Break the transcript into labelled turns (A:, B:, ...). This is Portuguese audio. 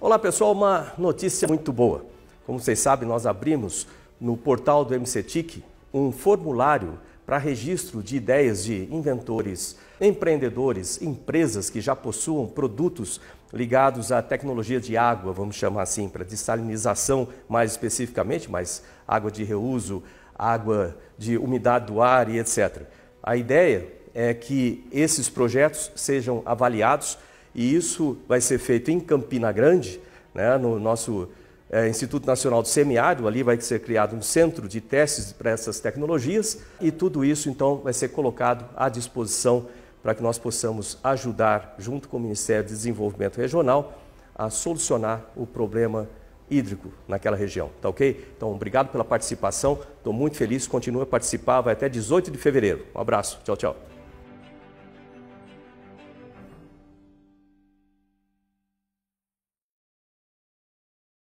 A: Olá pessoal, uma notícia muito boa. Como vocês sabem, nós abrimos no portal do MCTIC um formulário para registro de ideias de inventores, empreendedores, empresas que já possuam produtos ligados à tecnologia de água, vamos chamar assim, para dessalinização mais especificamente, mas água de reuso, água de umidade do ar e etc. A ideia é que esses projetos sejam avaliados e isso vai ser feito em Campina Grande, né, no nosso é, Instituto Nacional do Semiárido, ali vai ser criado um centro de testes para essas tecnologias e tudo isso então vai ser colocado à disposição para que nós possamos ajudar, junto com o Ministério de Desenvolvimento Regional, a solucionar o problema hídrico naquela região, tá ok? Então, obrigado pela participação, estou muito feliz, continue a participar, vai até 18 de fevereiro. Um abraço, tchau, tchau.